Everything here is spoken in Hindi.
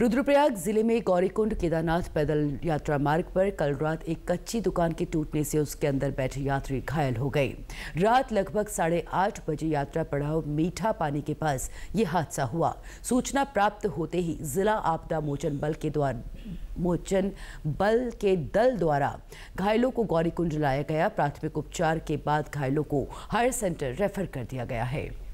रुद्रप्रयाग जिले में गौरीकुंड केदारनाथ पैदल यात्रा मार्ग पर कल रात एक कच्ची दुकान के टूटने से उसके अंदर बैठे यात्री घायल हो गए रात लगभग साढ़े आठ बजे यात्रा पड़ाव मीठा पानी के पास ये हादसा हुआ सूचना प्राप्त होते ही जिला आपदा मोचन बल के द्वारा मोचन बल के दल द्वारा घायलों को गौरीकुंड लाया गया प्राथमिक उपचार के बाद घायलों को हायर सेंटर रेफर कर दिया गया है